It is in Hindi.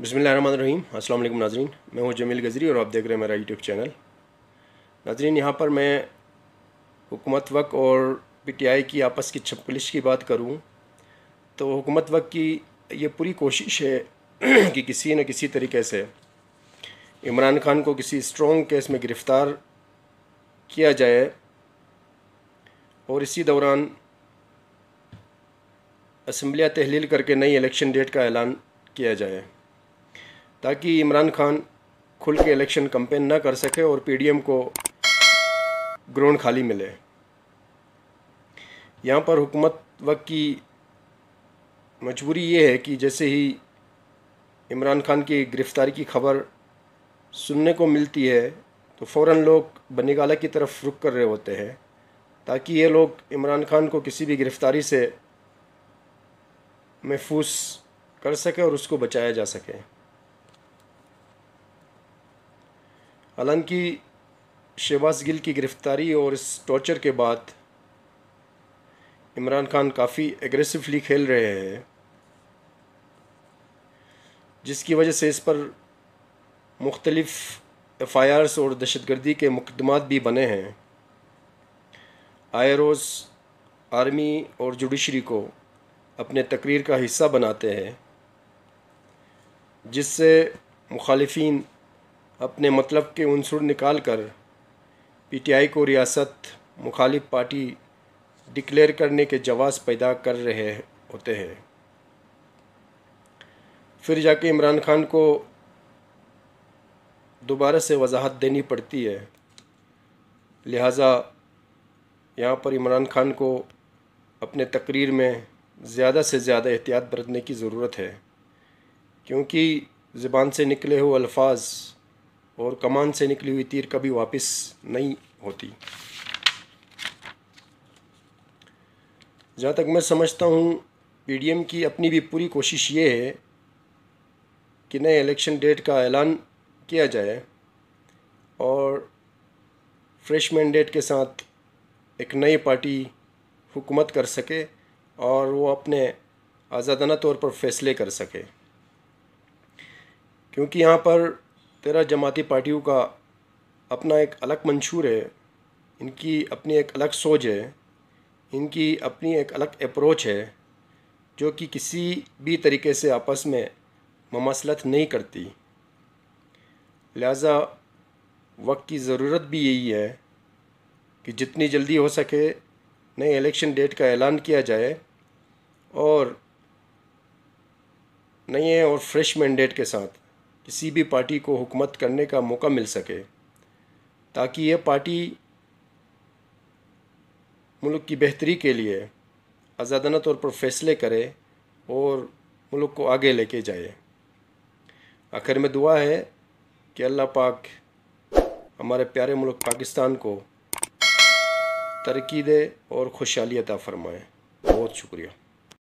बसमीम असल नाजरीन मैं हूँ जमील गजरी और आप देख रहे हैं मेरा यूट्यूब चैनल नाजरीन यहाँ पर मैं हुकूमत वक्त और पीटीआई की आपस की छपकलिश की बात करूँ तो हुकूमत वक्त की ये पूरी कोशिश है कि किसी न किसी तरीके से इमरान खान को किसी स्ट्रॉन्ग केस में गिरफ़्तार किया जाए और इसी दौरान असम्बलियाँ तहलील करके नई इलेक्शन डेट का ऐलान किया जाए ताकि इमरान खान खुल के इलेक्शन कंपेन ना कर सके और पीडीएम को ग्राउंड खाली मिले यहाँ पर हुकूमत वक्त की मजबूरी ये है कि जैसे ही इमरान खान की गिरफ़्तारी की खबर सुनने को मिलती है तो फ़ौर लोग बनीगाला की तरफ रुक कर रहे होते हैं ताकि ये लोग इमरान खान को किसी भी गिरफ़्तारी से महफूज कर सके और उसको बचाया जा सके हालांकि शहबाज गिल की गिरफ़्तारी और इस टॉर्चर के बाद इमरान खान काफ़ी एग्रेसिवली खेल रहे हैं जिसकी वजह से इस पर मुख्तलफ़ एफ आई आर्स और दहशत गर्दी के मुकदमात भी बने हैं आए रोज़ आर्मी और जुडिशरी को अपने तकरीर का हिस्सा बनाते हैं जिससे मुखालफन अपने मतलब के अनसर निकाल कर आई को रियासत मुखालिफ पार्टी डिक्लेयर करने के जवाब पैदा कर रहे होते हैं फिर जाके इमरान खान को दोबारा से वजाहत देनी पड़ती है लिहाजा यहाँ पर इमरान खान को अपने तकरीर में ज़्यादा से ज़्यादा एहतियात बरतने की ज़रूरत है क्योंकि ज़बान से निकले हुए अल्फाज और कमान से निकली हुई तीर कभी वापस नहीं होती जहाँ तक मैं समझता हूँ पी की अपनी भी पूरी कोशिश ये है कि नए इलेक्शन डेट का ऐलान किया जाए और फ्रेश मैंडेट के साथ एक नई पार्टी हुकूमत कर सके और वो अपने आज़ादाना तौर पर फैसले कर सके क्योंकि यहाँ पर तेरह जमाती पार्टियों का अपना एक अलग मंशूर है इनकी अपनी एक अलग सोच है इनकी अपनी एक अलग अप्रोच है जो कि किसी भी तरीके से आपस में ममसलत नहीं करती लिहाजा वक्त की ज़रूरत भी यही है कि जितनी जल्दी हो सके नए इलेक्शन डेट का ऐलान किया जाए और नए और फ्रेश मैंडेट के साथ किसी भी पार्टी को हुकूमत करने का मौका मिल सके ताकि यह पार्टी मुल्क की बेहतरी के लिए आज़ादाना तौर पर फैसले करे और मुल्क को आगे लेके जाए आखिर में दुआ है कि अल्लाह पाक हमारे प्यारे मुल्क पाकिस्तान को तरक्की दे और खुशहाली अता फरमाए बहुत शुक्रिया